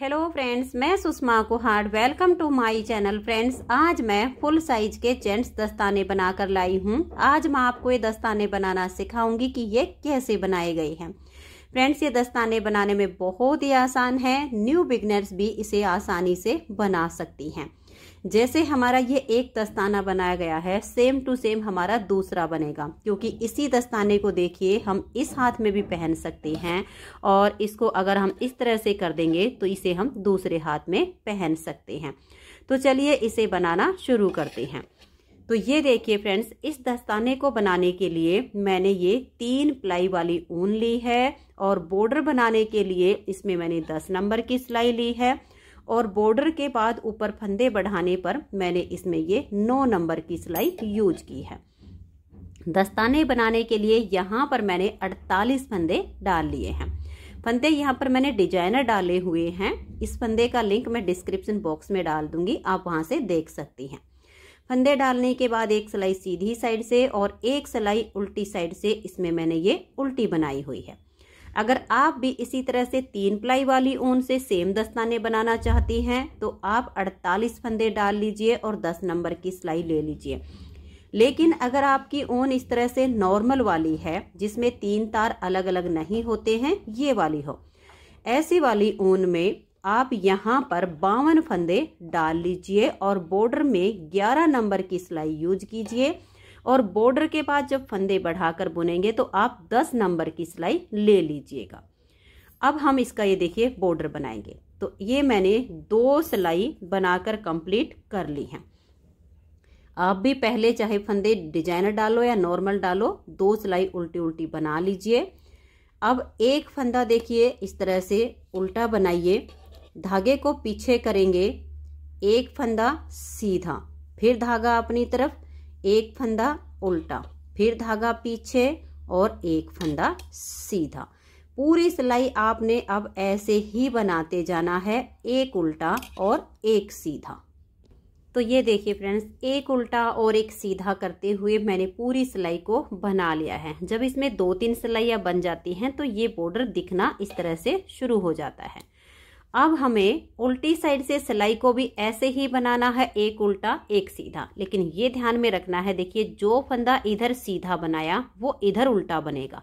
hello friends मैं Sushma Kuhad welcome to my channel friends आज मैं फुल साइज के जेंट्स दस्ताने बनाकर लाई हूँ आज मैं आपको ये दस्ताने बनाना सिखाऊंगी कि ये कैसे बनाए गए हैं फ्रेंड्स ये दस्ताने बनाने में बहुत ही आसान है न्यू बिगनर्स भी इसे आसानी से बना सकती हैं जैसे हमारा ये एक दस्ताना बनाया गया है सेम टू सेम हमारा दूसरा बनेगा क्योंकि इसी दस्ताने को देखिए हम इस हाथ में भी पहन सकते हैं और इसको अगर हम इस तरह से कर देंगे तो इसे हम दूसरे हाथ में पहन सकते हैं तो चलिए इसे बनाना शुरू करते हैं तो ये देखिए फ्रेंड्स इस दस्ताने को बनाने के लिए मैंने ये तीन प्लाई वाली ऊन ली है और बॉर्डर बनाने के लिए इसमें मैंने दस नंबर की सिलाई ली है और बॉर्डर के बाद ऊपर फंदे बढ़ाने पर मैंने इसमें ये नौ नंबर की सिलाई यूज की है दस्ताने बनाने के लिए यहाँ पर मैंने 48 फंदे डाल लिए हैं फंदे यहाँ पर मैंने डिजाइनर डाले हुए हैं इस फंदे का लिंक मैं डिस्क्रिप्शन बॉक्स में डाल दूंगी आप वहाँ से देख सकती हैं फंदे डालने के बाद एक सिलाई सीधी साइड से और एक सिलाई उल्टी साइड से इसमें मैंने ये उल्टी बनाई हुई है अगर आप भी इसी तरह से तीन प्लाई वाली ऊन से सेम दस्ताने बनाना चाहती हैं तो आप 48 फंदे डाल लीजिए और 10 नंबर की सिलाई ले लीजिए लेकिन अगर आपकी ऊन इस तरह से नॉर्मल वाली है जिसमें तीन तार अलग अलग नहीं होते हैं ये वाली हो ऐसी वाली ऊन में आप यहाँ पर बावन फंदे डाल लीजिए और बॉर्डर में 11 नंबर की सिलाई यूज कीजिए और बॉर्डर के बाद जब फंदे बढ़ाकर बुनेंगे तो आप 10 नंबर की सिलाई ले लीजिएगा अब हम इसका ये देखिए बॉर्डर बनाएंगे तो ये मैंने दो सिलाई बनाकर कंप्लीट कर ली है आप भी पहले चाहे फंदे डिजाइनर डालो या नॉर्मल डालो दो सिलाई उल्टी उल्टी बना लीजिए अब एक फंदा देखिए इस तरह से उल्टा बनाइए धागे को पीछे करेंगे एक फंदा सीधा फिर धागा अपनी तरफ एक फंदा उल्टा फिर धागा पीछे और एक फंदा सीधा पूरी सिलाई आपने अब ऐसे ही बनाते जाना है एक उल्टा और एक सीधा तो ये देखिए फ्रेंड्स एक उल्टा और एक सीधा करते हुए मैंने पूरी सिलाई को बना लिया है जब इसमें दो तीन सिलाइयाँ बन जाती हैं तो ये बॉर्डर दिखना इस तरह से शुरू हो जाता है अब हमें उल्टी साइड से सिलाई को भी ऐसे ही बनाना है एक उल्टा एक सीधा लेकिन ये ध्यान में रखना है देखिए जो फंदा इधर सीधा बनाया वो इधर उल्टा बनेगा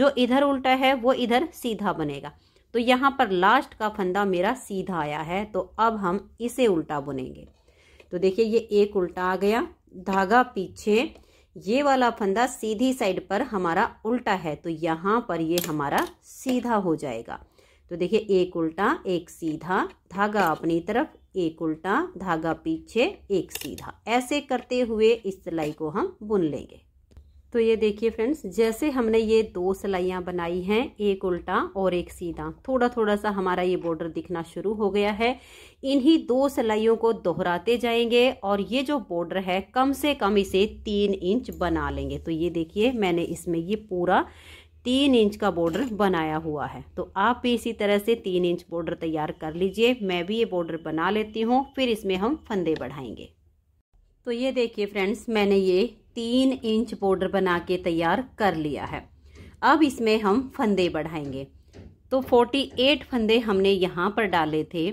जो इधर उल्टा है वो इधर सीधा बनेगा तो यहाँ पर लास्ट का फंदा मेरा सीधा आया है तो अब हम इसे उल्टा बुनेंगे तो देखिए ये एक उल्टा आ गया धागा पीछे ये वाला फंदा सीधी साइड पर हमारा उल्टा है तो यहाँ पर ये हमारा सीधा हो जाएगा तो देखिए एक उल्टा एक सीधा धागा अपनी तरफ एक उल्टा धागा पीछे एक सीधा ऐसे करते हुए इस सिलाई को हम बुन लेंगे तो ये देखिए फ्रेंड्स जैसे हमने ये दो सिलाइयाँ बनाई हैं एक उल्टा और एक सीधा थोड़ा थोड़ा सा हमारा ये बॉर्डर दिखना शुरू हो गया है इन्हीं दो सिलाइयों को दोहराते जाएंगे और ये जो बॉर्डर है कम से कम इसे तीन इंच बना लेंगे तो ये देखिए मैंने इसमें ये पूरा तीन इंच का बॉर्डर बनाया हुआ है तो आप भी इसी तरह से तीन इंच बॉर्डर तैयार कर लीजिए मैं भी ये बॉर्डर बना लेती हूँ फिर इसमें हम फंदे बढ़ाएंगे तो ये देखिए फ्रेंड्स मैंने ये तीन इंच बॉर्डर बना के तैयार कर लिया है अब इसमें हम फंदे बढ़ाएंगे तो 48 फंदे हमने यहाँ पर डाले थे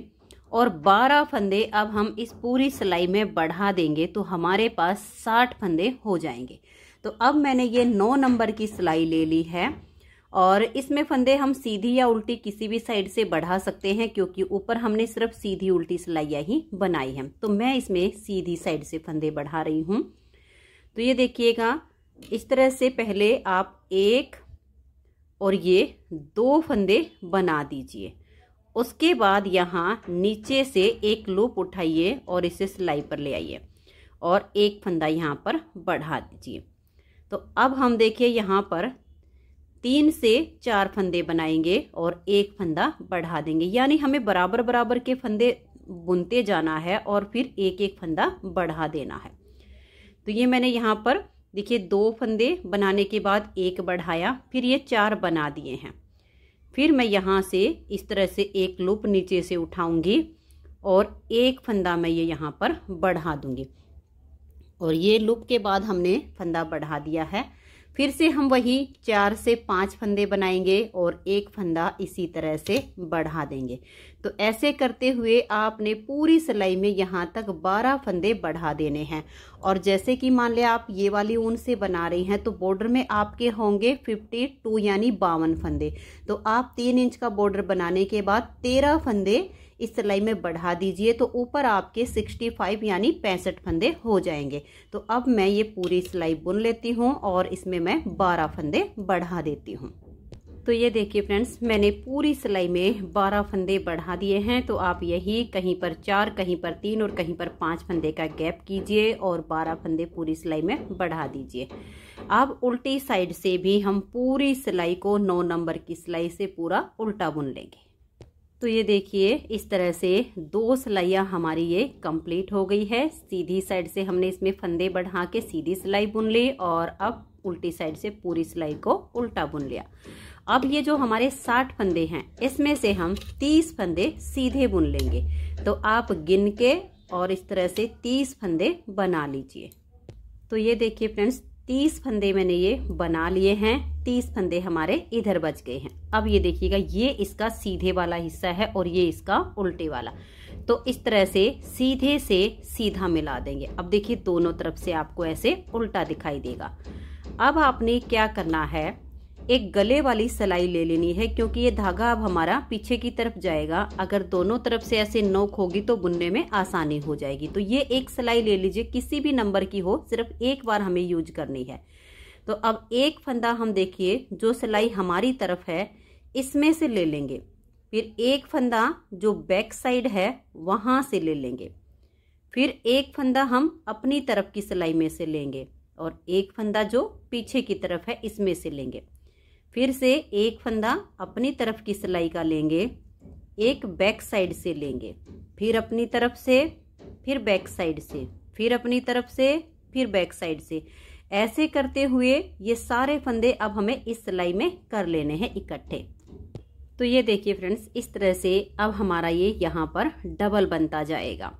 और 12 फंदे अब हम इस पूरी सिलाई में बढ़ा देंगे तो हमारे पास 60 फंदे हो जाएंगे तो अब मैंने ये नौ नंबर की सिलाई ले ली है और इसमें फंदे हम सीधी या उल्टी किसी भी साइड से बढ़ा सकते हैं क्योंकि ऊपर हमने सिर्फ सीधी उल्टी सिलाइया ही बनाई है तो मैं इसमें सीधी साइड से फंदे बढ़ा रही हूँ तो ये देखिएगा इस तरह से पहले आप एक और ये दो फंदे बना दीजिए उसके बाद यहाँ नीचे से एक लूप उठाइए और इसे सिलाई पर ले आइए और एक फंदा यहाँ पर बढ़ा दीजिए तो अब हम देखिए यहाँ पर तीन से चार फंदे बनाएंगे और एक फंदा बढ़ा देंगे यानी हमें बराबर बराबर के फंदे बुनते जाना है और फिर एक एक फंदा बढ़ा देना है तो ये मैंने यहाँ पर देखिए दो फंदे बनाने के बाद एक बढ़ाया फिर ये चार बना दिए हैं फिर मैं यहाँ से इस तरह से एक लूप नीचे से उठाऊंगी और एक फंदा मैं ये यहाँ पर बढ़ा दूंगी और ये लूप के बाद हमने फंदा बढ़ा दिया है फिर से हम वही चार से पांच फंदे बनाएंगे और एक फंदा इसी तरह से बढ़ा देंगे तो ऐसे करते हुए आपने पूरी सिलाई में यहाँ तक बारह फंदे बढ़ा देने हैं और जैसे कि मान लिया आप ये वाली ऊन से बना रही हैं तो बॉर्डर में आपके होंगे फिफ्टी टू यानी बावन फंदे तो आप तीन इंच का बॉर्डर बनाने के बाद तेरह फंदे इस सिलाई में बढ़ा दीजिए तो ऊपर आपके 65 यानी पैंसठ फंदे हो जाएंगे तो अब मैं ये पूरी सिलाई बुन लेती हूँ और इसमें मैं 12 फंदे बढ़ा देती हूँ तो ये देखिए फ्रेंड्स मैंने पूरी सिलाई में 12 फंदे बढ़ा दिए हैं तो आप यही कहीं पर चार कहीं पर तीन और कहीं पर पाँच फंदे का गैप कीजिए और 12 फंदे पूरी सिलाई में बढ़ा दीजिए अब उल्टी साइड से भी हम पूरी सिलाई को नौ नंबर की सिलाई से पूरा उल्टा बुन लेंगे तो ये देखिए इस तरह से दो सिलाइयाँ हमारी ये कंप्लीट हो गई है सीधी साइड से हमने इसमें फंदे बढ़ा के सीधी सिलाई बुन ली और अब उल्टी साइड से पूरी सिलाई को उल्टा बुन लिया अब ये जो हमारे साठ फंदे हैं इसमें से हम तीस फंदे सीधे बुन लेंगे तो आप गिन के और इस तरह से तीस फंदे बना लीजिए तो ये देखिए फ्रेंड्स तीस फंदे मैंने ये बना लिए हैं तीस फंदे हमारे इधर बच गए हैं अब ये देखिएगा ये इसका सीधे वाला हिस्सा है और ये इसका उल्टे वाला तो इस तरह से सीधे से सीधा मिला देंगे अब देखिए दोनों तरफ से आपको ऐसे उल्टा दिखाई देगा अब आपने क्या करना है एक गले वाली सिलाई ले लेनी है क्योंकि ये धागा अब हमारा पीछे की तरफ जाएगा अगर दोनों तरफ से ऐसे नोक होगी तो बुनने में आसानी हो जाएगी तो ये एक सिलाई ले लीजिए किसी भी नंबर की हो सिर्फ एक बार हमें यूज करनी है तो अब एक फंदा हम देखिए जो सिलाई हमारी तरफ है इसमें से ले लेंगे फिर एक फंदा जो बैक साइड है वहाँ से ले लेंगे फिर एक फंदा हम अपनी तरफ की सिलाई में से लेंगे और एक फंदा जो पीछे की तरफ है इसमें से लेंगे फिर से एक फंदा अपनी तरफ की सिलाई का लेंगे एक बैक साइड से लेंगे फिर अपनी तरफ से फिर बैक साइड से फिर अपनी तरफ से फिर बैक साइड से ऐसे करते हुए ये सारे फंदे अब हमें इस सिलाई में कर लेने हैं इकट्ठे तो ये देखिए फ्रेंड्स इस तरह से अब हमारा ये यहाँ पर डबल बनता जाएगा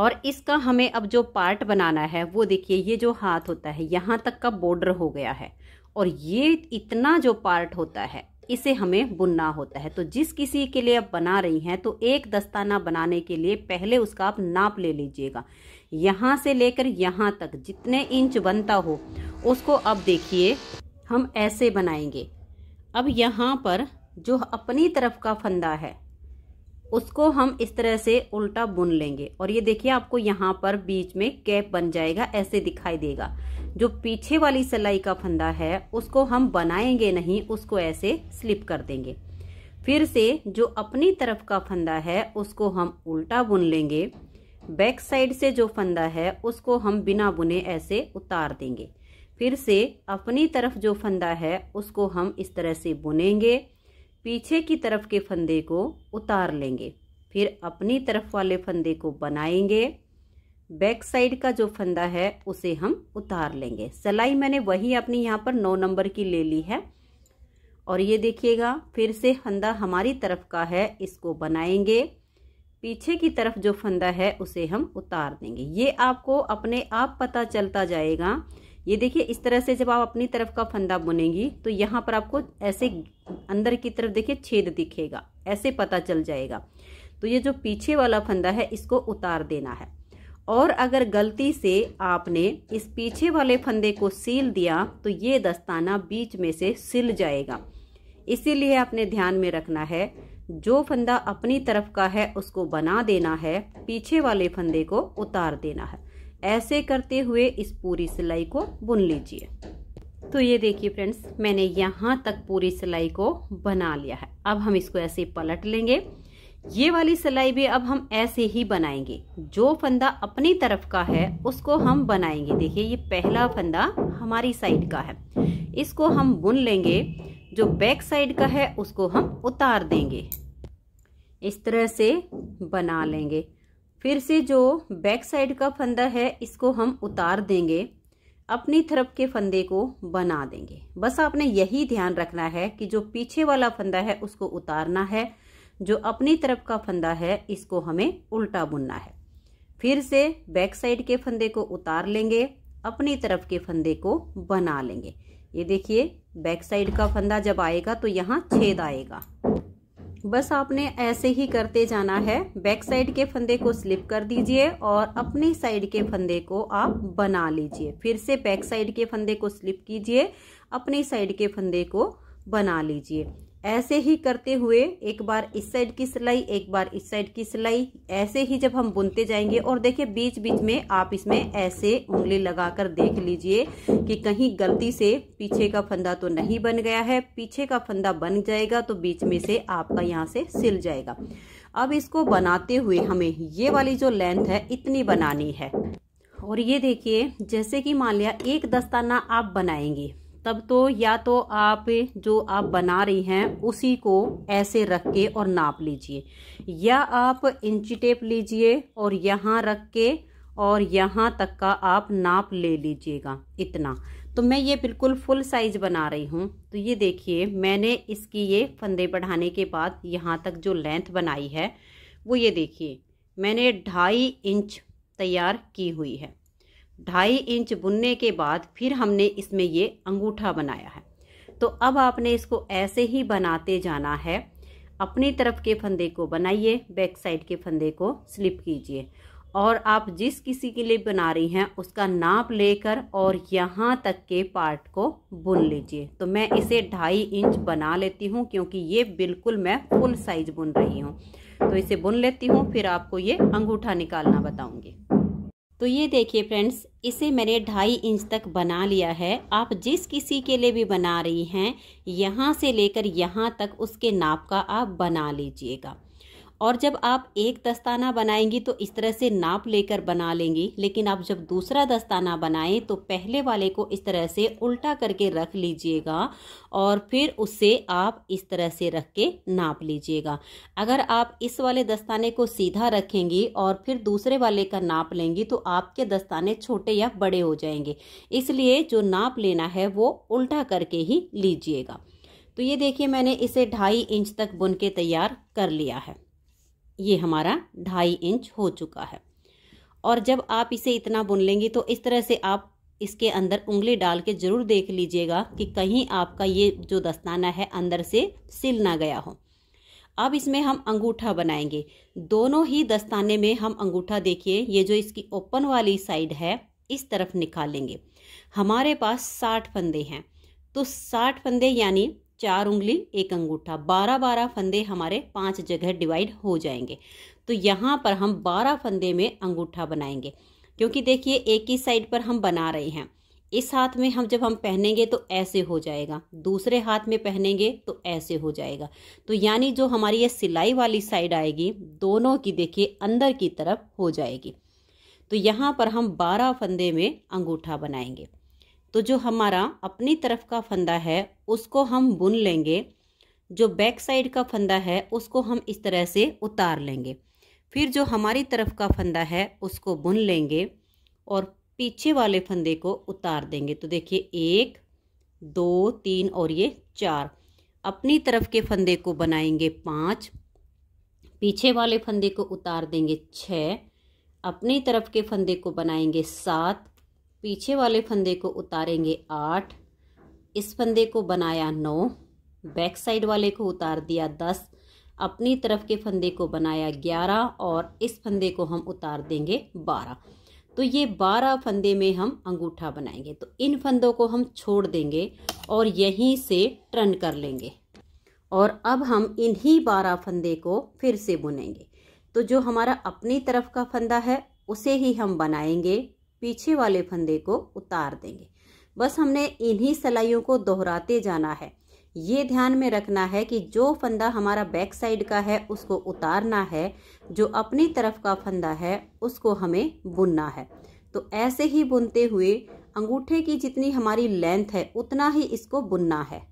और इसका हमें अब जो पार्ट बनाना है वो देखिए ये जो हाथ होता है यहाँ तक का बॉर्डर हो गया है और ये इतना जो पार्ट होता है इसे हमें बुनना होता है तो जिस किसी के लिए आप बना रही हैं तो एक दस्ताना बनाने के लिए पहले उसका आप नाप ले लीजिएगा यहाँ से लेकर यहाँ तक जितने इंच बनता हो उसको अब देखिए हम ऐसे बनाएंगे अब यहाँ पर जो अपनी तरफ का फंदा है उसको हम इस तरह से उल्टा बुन लेंगे और ये देखिए आपको यहाँ पर बीच में कैप बन जाएगा ऐसे दिखाई देगा जो पीछे वाली सिलाई का फंदा है उसको हम बनाएंगे नहीं उसको ऐसे स्लिप कर देंगे फिर से जो अपनी तरफ का फंदा है उसको हम उल्टा बुन लेंगे बैक साइड से जो फंदा है उसको हम बिना बुने ऐसे उतार देंगे फिर से अपनी तरफ जो फंदा है उसको हम इस तरह से बुनेंगे पीछे की तरफ के फंदे को उतार लेंगे फिर अपनी तरफ वाले फंदे को बनाएंगे बैक साइड का जो फंदा है उसे हम उतार लेंगे सिलाई मैंने वही अपनी यहाँ पर नौ नंबर की ले ली है और ये देखिएगा फिर से फंदा हमारी तरफ का है इसको बनाएंगे पीछे की तरफ जो फंदा है उसे हम उतार देंगे ये आपको अपने आप पता चलता जाएगा ये देखिए इस तरह से जब आप अपनी तरफ का फंदा बुनेंगी तो यहाँ पर आपको ऐसे अंदर की तरफ देखिए छेद दिखेगा ऐसे पता चल जाएगा तो ये जो पीछे वाला फंदा है इसको उतार देना है और अगर गलती से आपने इस पीछे वाले फंदे को सील दिया तो ये दस्ताना बीच में से सिल जाएगा इसीलिए आपने ध्यान में रखना है जो फंदा अपनी तरफ का है उसको बना देना है पीछे वाले फंदे को उतार देना है ऐसे करते हुए इस पूरी सिलाई को बुन लीजिए तो ये देखिए फ्रेंड्स मैंने यहाँ तक पूरी सिलाई को बना लिया है अब हम इसको ऐसे पलट लेंगे ये वाली सिलाई भी अब हम ऐसे ही बनाएंगे जो फंदा अपनी तरफ का है उसको हम बनाएंगे देखिए ये पहला फंदा हमारी साइड का है इसको हम बुन लेंगे जो बैक साइड का है उसको हम उतार देंगे इस तरह से बना लेंगे फिर से जो बैक साइड का फंदा है इसको हम उतार देंगे अपनी तरफ के फंदे को बना देंगे बस आपने यही ध्यान रखना है कि जो पीछे वाला फंदा है उसको उतारना है जो अपनी तरफ का फंदा है इसको हमें उल्टा बुनना है फिर से बैक साइड के फंदे को उतार लेंगे अपनी तरफ के फंदे को बना लेंगे ये देखिए बैक साइड का फंदा जब आएगा तो यहाँ छेद आएगा बस आपने ऐसे ही करते जाना है बैक साइड के फंदे को स्लिप कर दीजिए और अपनी साइड के फंदे को आप बना लीजिए फिर से बैक साइड के फंदे को स्लिप कीजिए अपनी साइड के फंदे को बना लीजिए ऐसे ही करते हुए एक बार इस साइड की सिलाई एक बार इस साइड की सिलाई ऐसे ही जब हम बुनते जाएंगे और देखिए बीच बीच में आप इसमें ऐसे उंगली लगाकर देख लीजिए कि कहीं गलती से पीछे का फंदा तो नहीं बन गया है पीछे का फंदा बन जाएगा तो बीच में से आपका यहाँ से सिल जाएगा अब इसको बनाते हुए हमें ये वाली जो लेंथ है इतनी बनानी है और ये देखिए जैसे कि मान लिया एक दस्ताना आप बनाएंगे तब तो या तो आप जो आप बना रही हैं उसी को ऐसे रख के और नाप लीजिए या आप इंची टेप लीजिए और यहाँ रख के और यहाँ तक का आप नाप ले लीजिएगा इतना तो मैं ये बिल्कुल फुल साइज बना रही हूँ तो ये देखिए मैंने इसकी ये फंदे बढ़ाने के बाद यहाँ तक जो लेंथ बनाई है वो ये देखिए मैंने ढाई इंच तैयार की हुई है ढाई इंच बुनने के बाद फिर हमने इसमें ये अंगूठा बनाया है तो अब आपने इसको ऐसे ही बनाते जाना है अपनी तरफ के फंदे को बनाइए बैक साइड के फंदे को स्लिप कीजिए और आप जिस किसी के लिए बना रही हैं उसका नाप लेकर और यहाँ तक के पार्ट को बुन लीजिए तो मैं इसे ढाई इंच बना लेती हूँ क्योंकि ये बिल्कुल मैं फुल साइज बुन रही हूँ तो इसे बुन लेती हूँ फिर आपको ये अंगूठा निकालना बताऊँगी तो ये देखिए फ्रेंड्स इसे मैंने ढाई इंच तक बना लिया है आप जिस किसी के लिए भी बना रही हैं यहाँ से लेकर यहाँ तक उसके नाप का आप बना लीजिएगा और जब आप एक दस्ताना बनाएंगी तो इस तरह से नाप लेकर बना लेंगी लेकिन आप जब दूसरा दस्ताना बनाएं तो पहले वाले को इस तरह से उल्टा करके रख लीजिएगा और फिर उसे आप इस तरह से रख के नाप लीजिएगा अगर आप इस वाले दस्ताने को सीधा रखेंगी और फिर दूसरे वाले का नाप लेंगी तो आपके दस्ताने छोटे या बड़े हो जाएंगे इसलिए जो नाप लेना है वो उल्टा करके ही लीजिएगा तो ये देखिए मैंने इसे ढाई इंच तक बुन के तैयार कर लिया है ये हमारा ढाई इंच हो चुका है और जब आप इसे इतना बुन लेंगे तो इस तरह से आप इसके अंदर उंगली डाल के ज़रूर देख लीजिएगा कि कहीं आपका ये जो दस्ताना है अंदर से सिल ना गया हो अब इसमें हम अंगूठा बनाएंगे दोनों ही दस्ताने में हम अंगूठा देखिए ये जो इसकी ओपन वाली साइड है इस तरफ निकालेंगे हमारे पास साठ फंदे हैं तो साठ फंदे यानी चार उंगली एक अंगूठा बारह बारह फंदे हमारे पांच जगह डिवाइड हो जाएंगे तो यहाँ पर हम बारह फंदे में अंगूठा बनाएंगे क्योंकि देखिए एक ही साइड पर हम बना रहे हैं इस हाथ में हम जब हम पहनेंगे तो ऐसे हो जाएगा दूसरे हाथ में पहनेंगे तो ऐसे हो जाएगा तो यानी जो हमारी ये सिलाई वाली साइड आएगी दोनों की देखिए अंदर की तरफ हो जाएगी तो यहाँ पर हम बारह फंदे में अंगूठा बनाएंगे तो जो हमारा अपनी तरफ का फंदा है उसको हम बुन लेंगे जो बैक साइड का फंदा है उसको हम इस तरह से उतार लेंगे फिर जो हमारी तरफ का फंदा है उसको बुन लेंगे और पीछे वाले फंदे को उतार देंगे तो देखिए एक दो तीन और ये चार अपनी तरफ के फंदे को बनाएंगे पाँच पीछे वाले फंदे को उतार देंगे छः अपनी तरफ के फंदे को बनाएंगे सात पीछे वाले फंदे को उतारेंगे आठ इस फंदे को बनाया नौ बैक साइड वाले को उतार दिया दस अपनी तरफ के फंदे को बनाया ग्यारह और इस फंदे को हम उतार देंगे बारह तो ये बारह फंदे में हम अंगूठा बनाएंगे तो इन फंदों को हम छोड़ देंगे और यहीं से टर्न कर लेंगे और अब हम इन्हीं बारह फंदे को फिर से बुनेंगे तो जो हमारा अपनी तरफ का फंदा है उसे ही हम बनाएंगे पीछे वाले फंदे को उतार देंगे बस हमने इन्हीं सलाइयों को दोहराते जाना है ये ध्यान में रखना है कि जो फंदा हमारा बैक साइड का है उसको उतारना है जो अपनी तरफ का फंदा है उसको हमें बुनना है तो ऐसे ही बुनते हुए अंगूठे की जितनी हमारी लेंथ है उतना ही इसको बुनना है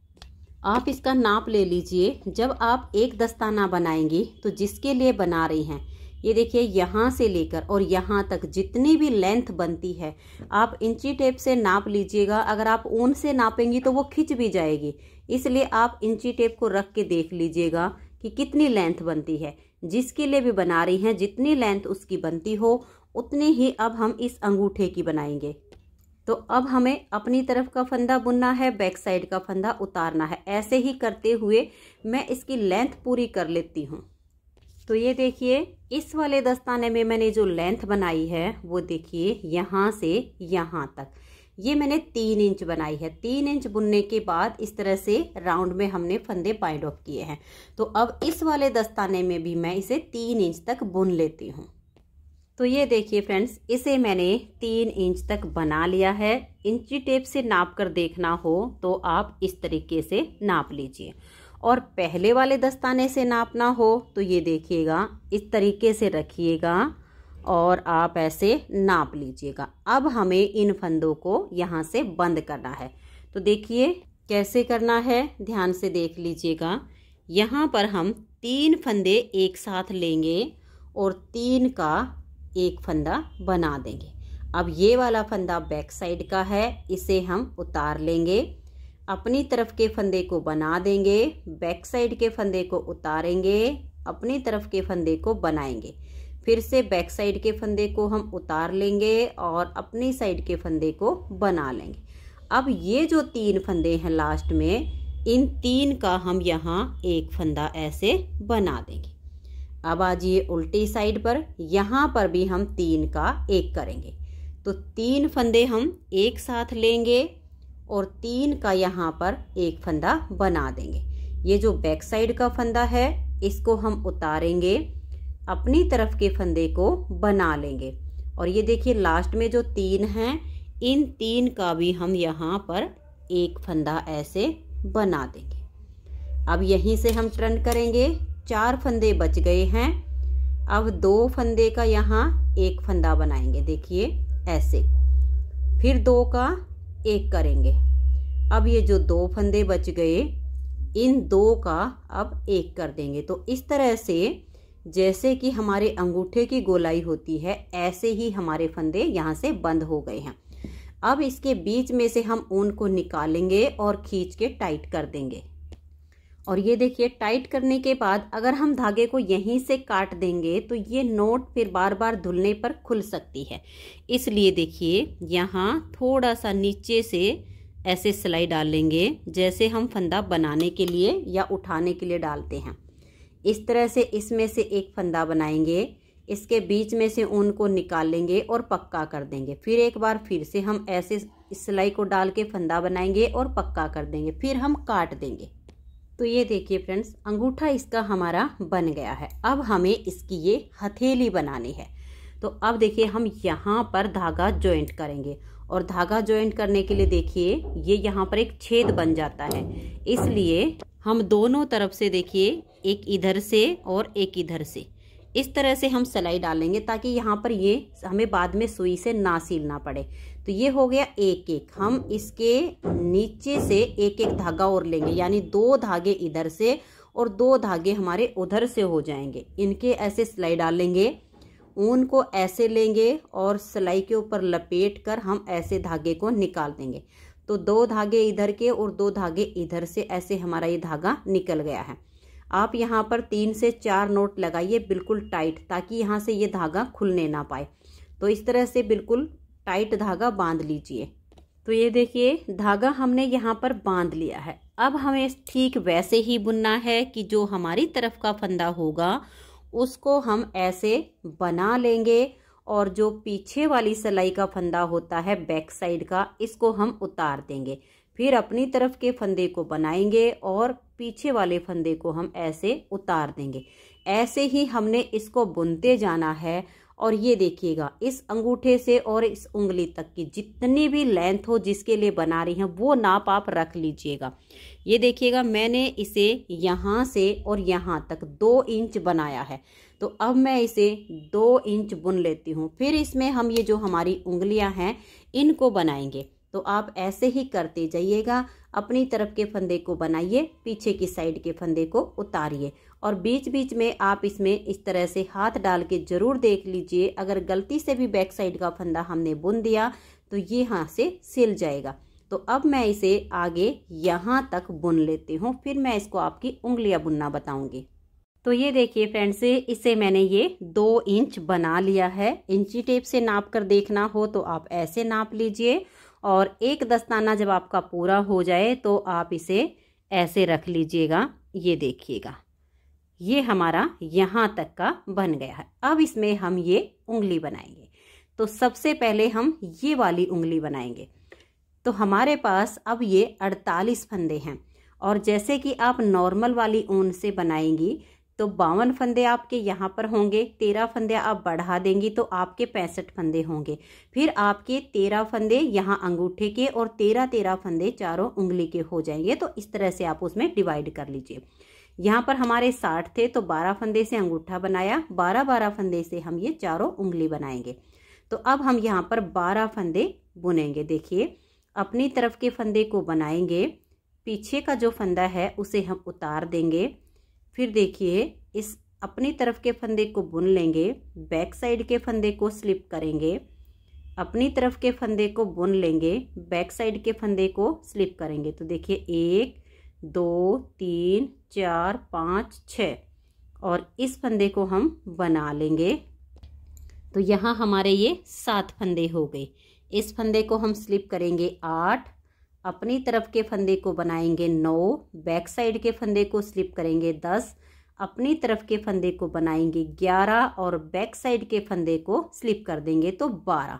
आप इसका नाप ले लीजिए जब आप एक दस्ताना बनाएंगी तो जिसके लिए बना रही हैं ये देखिए यहाँ से लेकर और यहाँ तक जितनी भी लेंथ बनती है आप इंची टेप से नाप लीजिएगा अगर आप ऊन से नापेंगी तो वो खिंच भी जाएगी इसलिए आप इंची टेप को रख के देख लीजिएगा कि कितनी लेंथ बनती है जिसके लिए भी बना रही हैं जितनी लेंथ उसकी बनती हो उतनी ही अब हम इस अंगूठे की बनाएंगे तो अब हमें अपनी तरफ का फंदा बुनना है बैक साइड का फंदा उतारना है ऐसे ही करते हुए मैं इसकी लेंथ पूरी कर लेती हूँ तो ये देखिए इस वाले दस्ताने में मैंने जो लेंथ बनाई है वो देखिए यहाँ से यहाँ तक ये मैंने तीन इंच बनाई है तीन इंच बुनने के बाद इस तरह से राउंड में हमने फंदे पाइंड ऑफ किए हैं तो अब इस वाले दस्ताने में भी मैं इसे तीन इंच तक बुन लेती हूँ तो ये देखिए फ्रेंड्स इसे मैंने तीन इंच तक बना लिया है इंची टेप से नाप कर देखना हो तो आप इस तरीके से नाप लीजिए और पहले वाले दस्ताने से नापना हो तो ये देखिएगा इस तरीके से रखिएगा और आप ऐसे नाप लीजिएगा अब हमें इन फंदों को यहाँ से बंद करना है तो देखिए कैसे करना है ध्यान से देख लीजिएगा यहाँ पर हम तीन फंदे एक साथ लेंगे और तीन का एक फंदा बना देंगे अब ये वाला फंदा बैक साइड का है इसे हम उतार लेंगे अपनी तरफ के फंदे को बना देंगे बैक साइड के फंदे को उतारेंगे अपनी तरफ के फंदे को बनाएंगे फिर से बैक साइड के फंदे को हम उतार लेंगे और अपनी साइड के फंदे को बना लेंगे अब ये जो तीन फंदे हैं लास्ट में इन तीन का हम यहाँ एक फंदा ऐसे बना देंगे अब आ जाइए उल्टी साइड पर यहाँ पर भी हम तीन का एक करेंगे तो तीन फंदे हम एक साथ लेंगे और तीन का यहाँ पर एक फंदा बना देंगे ये जो बैक साइड का फंदा है इसको हम उतारेंगे अपनी तरफ के फंदे को बना लेंगे और ये देखिए लास्ट में जो तीन हैं इन तीन का भी हम यहाँ पर एक फंदा ऐसे बना देंगे अब यहीं से हम टर्न करेंगे चार फंदे बच गए हैं अब दो फंदे का यहाँ एक फंदा बनाएंगे देखिए ऐसे फिर दो का एक करेंगे अब ये जो दो फंदे बच गए इन दो का अब एक कर देंगे तो इस तरह से जैसे कि हमारे अंगूठे की गोलाई होती है ऐसे ही हमारे फंदे यहाँ से बंद हो गए हैं अब इसके बीच में से हम ऊन को निकालेंगे और खींच के टाइट कर देंगे और ये देखिए टाइट करने के बाद अगर हम धागे को यहीं से काट देंगे तो ये नोट फिर बार बार धुलने पर खुल सकती है इसलिए देखिए यहाँ थोड़ा सा नीचे से ऐसे सिलाई डालेंगे जैसे हम फंदा बनाने के लिए या उठाने के लिए डालते हैं इस तरह से इसमें से एक फंदा बनाएंगे इसके बीच में से ऊन को निकालेंगे और पक्का कर देंगे फिर एक बार फिर से हम ऐसे सिलाई को डाल के फंदा बनाएंगे और पक्का कर देंगे फिर हम काट देंगे तो ये देखिए फ्रेंड्स अंगूठा इसका हमारा बन गया है अब हमें इसकी ये हथेली बनानी है तो अब देखिए हम यहाँ पर धागा ज्वाइंट करेंगे और धागा ज्वाइंट करने के लिए देखिए ये यहाँ पर एक छेद बन जाता है इसलिए हम दोनों तरफ से देखिए एक इधर से और एक इधर से इस तरह से हम सिलाई डालेंगे ताकि यहाँ पर ये हमें बाद में सुई से ना सिलना पड़े तो ये हो गया एक एक हम इसके नीचे से एक एक धागा और लेंगे यानी दो धागे इधर से और दो धागे हमारे उधर से हो जाएंगे इनके ऐसे सिलाई डालेंगे ऊन को ऐसे लेंगे और सिलाई के ऊपर लपेट कर हम ऐसे धागे को निकाल देंगे तो दो धागे इधर के और दो धागे इधर से ऐसे हमारा ये धागा निकल गया है आप यहाँ पर तीन से चार नोट लगाइए बिल्कुल टाइट ताकि यहाँ से ये धागा खुलने ना पाए तो इस तरह से बिल्कुल टाइट धागा बांध लीजिए तो ये देखिए धागा हमने यहाँ पर बांध लिया है अब हमें ठीक वैसे ही बुनना है कि जो हमारी तरफ का फंदा होगा उसको हम ऐसे बना लेंगे और जो पीछे वाली सिलाई का फंदा होता है बैक साइड का इसको हम उतार देंगे फिर अपनी तरफ के फंदे को बनाएंगे और पीछे वाले फंदे को हम ऐसे उतार देंगे ऐसे ही हमने इसको बुनते जाना है और ये देखिएगा इस अंगूठे से और इस उंगली तक की जितनी भी लेंथ हो जिसके लिए बना रही हैं वो नाप आप रख लीजिएगा ये देखिएगा मैंने इसे यहाँ से और यहाँ तक दो इंच बनाया है तो अब मैं इसे दो इंच बुन लेती हूँ फिर इसमें हम ये जो हमारी उंगलियाँ हैं इनको बनाएंगे तो आप ऐसे ही करते जाइएगा अपनी तरफ के फंदे को बनाइए पीछे की साइड के फंदे को उतारिए और बीच बीच में आप इसमें इस तरह से हाथ डाल के ज़रूर देख लीजिए अगर गलती से भी बैक साइड का फंदा हमने बुन दिया तो ये यहाँ से सिल जाएगा तो अब मैं इसे आगे यहाँ तक बुन लेती हूँ फिर मैं इसको आपकी उंगलियाँ बुनना बताऊँगी तो ये देखिए फ्रेंड्स इसे मैंने ये दो इंच बना लिया है इंची टेप से नाप कर देखना हो तो आप ऐसे नाप लीजिए और एक दस्ताना जब आपका पूरा हो जाए तो आप इसे ऐसे रख लीजिएगा ये देखिएगा ये हमारा यहाँ तक का बन गया है अब इसमें हम ये उंगली बनाएंगे तो सबसे पहले हम ये वाली उंगली बनाएंगे तो हमारे पास अब ये 48 फंदे हैं और जैसे कि आप नॉर्मल वाली ऊन से बनाएंगी तो बावन फंदे आपके यहाँ पर होंगे तेरह फंदे आप बढ़ा देंगी तो आपके पैंसठ फंदे होंगे फिर आपके तेरह फंदे यहाँ अंगूठे के और तेरह तेरह फंदे चारों उंगली के हो जाएंगे तो इस तरह से आप उसमें डिवाइड कर लीजिए यहाँ पर हमारे साठ थे तो बारह फंदे से अंगूठा बनाया बारह बारह फंदे से हम ये चारों उंगली बनाएंगे तो अब हम यहाँ पर बारह फंदे बुनेंगे देखिए अपनी तरफ के फंदे को बनाएंगे पीछे का जो फंदा है उसे हम उतार देंगे फिर देखिए इस अपनी तरफ के फंदे को बुन लेंगे बैक साइड के फंदे को स्लिप करेंगे अपनी तरफ के फंदे को बुन लेंगे बैक साइड के फंदे को स्लिप करेंगे तो देखिए एक दो तीन चार पाँच छ और इस फंदे को हम बना लेंगे तो यहाँ हमारे ये सात फंदे हो गए इस फंदे को हम स्लिप करेंगे आठ अपनी तरफ के फंदे को बनाएंगे नौ बैक साइड के फंदे को स्लिप करेंगे दस अपनी तरफ के फंदे को बनाएंगे ग्यारह और बैक साइड के फंदे को स्लिप कर देंगे तो बारह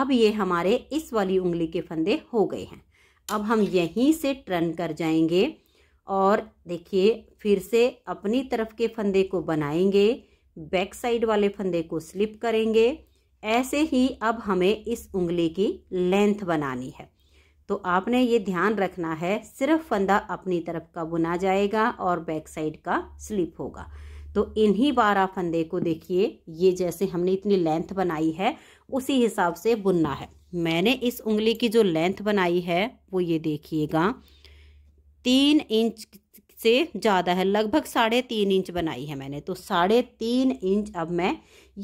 अब ये हमारे इस वाली उंगली के फंदे हो गए हैं अब हम यहीं से टर्न कर जाएंगे और देखिए फिर से अपनी तरफ के फंदे को बनाएंगे बैक साइड वाले फंदे को स्लिप करेंगे ऐसे ही अब हमें इस उंगली की लेंथ बनानी है तो आपने ये ध्यान रखना है सिर्फ फंदा अपनी तरफ का बुना जाएगा और बैक साइड का स्लिप होगा तो इन्हीं बारह फंदे को देखिए ये जैसे हमने इतनी लेंथ बनाई है उसी हिसाब से बुनना है मैंने इस उंगली की जो लेंथ बनाई है वो ये देखिएगा तीन इंच से ज़्यादा है लगभग साढ़े तीन इंच बनाई है मैंने तो साढ़े तीन इंच अब मैं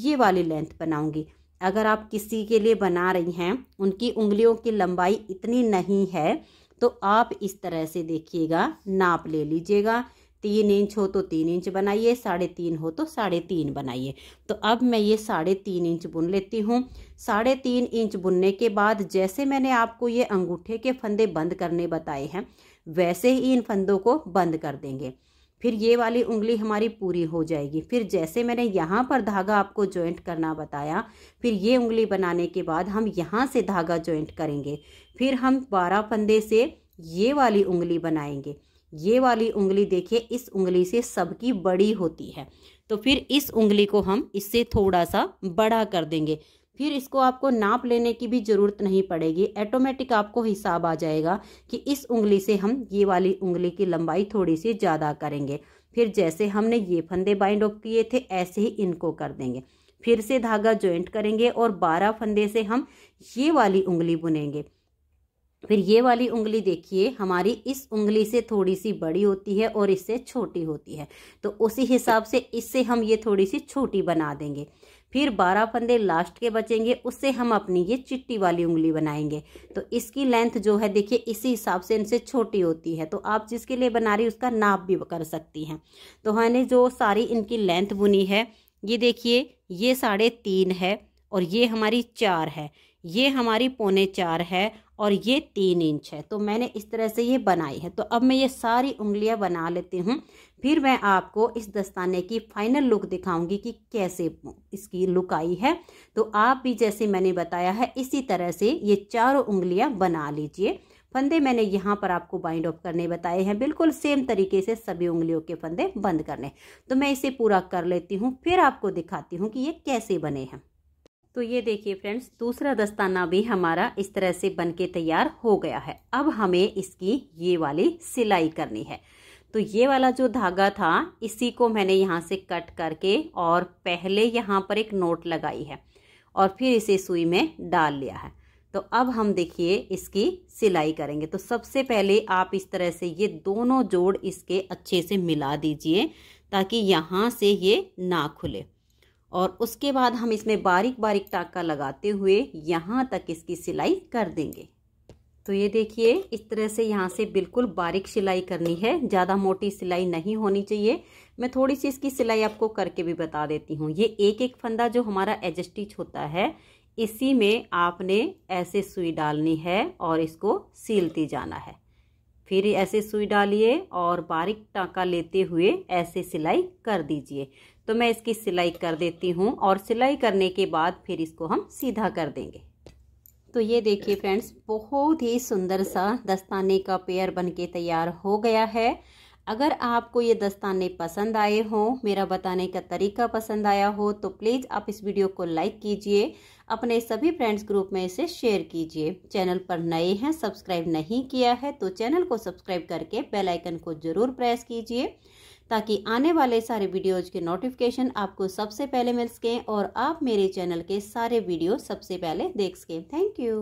ये वाली लेंथ बनाऊंगी अगर आप किसी के लिए बना रही हैं उनकी उंगलियों की लंबाई इतनी नहीं है तो आप इस तरह से देखिएगा नाप ले लीजिएगा तीन इंच हो तो तीन इंच बनाइए साढ़े तीन हो तो साढ़े तीन बनाइए तो अब मैं ये साढ़े तीन इंच बुन लेती हूँ साढ़े तीन इंच बुनने के बाद जैसे मैंने आपको ये अंगूठे के फंदे बंद करने बताए हैं वैसे ही इन फंदों को बंद कर देंगे फिर ये वाली उंगली हमारी पूरी हो जाएगी फिर जैसे मैंने यहाँ पर धागा आपको जॉइंट करना बताया फिर ये उंगली बनाने के बाद हम यहाँ से धागा जॉइंट करेंगे फिर हम बारह फंदे से ये वाली उंगली बनाएंगे ये वाली उंगली देखिए इस उंगली से सबकी बड़ी होती है तो फिर इस उंगली को हम इससे थोड़ा सा बड़ा कर देंगे फिर इसको आपको नाप लेने की भी ज़रूरत नहीं पड़ेगी ऐटोमेटिक आपको हिसाब आ जाएगा कि इस उंगली से हम ये वाली उंगली की लंबाई थोड़ी सी ज़्यादा करेंगे फिर जैसे हमने ये फंदे बाइंड ऑफ किए थे ऐसे ही इनको कर देंगे फिर से धागा ज्वाइंट करेंगे और बारह फंदे से हम ये वाली उंगली बुनेंगे फिर ये वाली उंगली देखिए हमारी इस उंगली से थोड़ी सी बड़ी होती है और इससे छोटी होती है तो उसी हिसाब से इससे हम ये थोड़ी सी छोटी बना देंगे फिर बारह फंदे लास्ट के बचेंगे उससे हम अपनी ये चिट्टी वाली उंगली बनाएंगे तो इसकी लेंथ जो है देखिए इसी हिसाब से इनसे छोटी होती है तो आप जिसके लिए बना रही उसका नाप भी कर सकती हैं तो हमने जो सारी इनकी लेंथ बुनी है ये देखिए ये साढ़े तीन है और ये हमारी चार है ये हमारी पौने चार है और ये तीन इंच है तो मैंने इस तरह से ये बनाई है तो अब मैं ये सारी उंगलियां बना लेती हूँ फिर मैं आपको इस दस्ताने की फाइनल लुक दिखाऊंगी कि कैसे इसकी लुक आई है तो आप भी जैसे मैंने बताया है इसी तरह से ये चारों उंगलियां बना लीजिए फंदे मैंने यहाँ पर आपको बाइंड ऑफ करने बताए हैं बिल्कुल सेम तरीके से सभी उंगलियों के फंदे बंद करने तो मैं इसे पूरा कर लेती हूँ फिर आपको दिखाती हूँ कि ये कैसे बने हैं तो ये देखिए फ्रेंड्स दूसरा दस्ताना भी हमारा इस तरह से बन के तैयार हो गया है अब हमें इसकी ये वाली सिलाई करनी है तो ये वाला जो धागा था इसी को मैंने यहाँ से कट करके और पहले यहाँ पर एक नोट लगाई है और फिर इसे सुई में डाल लिया है तो अब हम देखिए इसकी सिलाई करेंगे तो सबसे पहले आप इस तरह से ये दोनों जोड़ इसके अच्छे से मिला दीजिए ताकि यहाँ से ये ना खुले और उसके बाद हम इसमें बारीक बारीक टाका लगाते हुए यहाँ तक इसकी सिलाई कर देंगे तो ये देखिए इस तरह से यहाँ से बिल्कुल बारीक सिलाई करनी है ज़्यादा मोटी सिलाई नहीं होनी चाहिए मैं थोड़ी सी इसकी सिलाई आपको करके भी बता देती हूँ ये एक एक फंदा जो हमारा एडजस्टिच होता है इसी में आपने ऐसे सुई डालनी है और इसको सीलते जाना है फिर ऐसे सुई डालिए और बारीक टाँका लेते हुए ऐसे सिलाई कर दीजिए तो मैं इसकी सिलाई कर देती हूँ और सिलाई करने के बाद फिर इसको हम सीधा कर देंगे तो ये देखिए फ्रेंड्स बहुत ही सुंदर सा दस्ताने का पेयर बनके तैयार हो गया है अगर आपको ये दस्ताने पसंद आए हों मेरा बताने का तरीका पसंद आया हो तो प्लीज़ आप इस वीडियो को लाइक कीजिए अपने सभी फ्रेंड्स ग्रुप में इसे शेयर कीजिए चैनल पर नए हैं सब्सक्राइब नहीं किया है तो चैनल को सब्सक्राइब करके बेल आइकन को ज़रूर प्रेस कीजिए ताकि आने वाले सारे वीडियोज के नोटिफिकेशन आपको सबसे पहले मिल सकें और आप मेरे चैनल के सारे वीडियो सबसे पहले देख सकें थैंक यू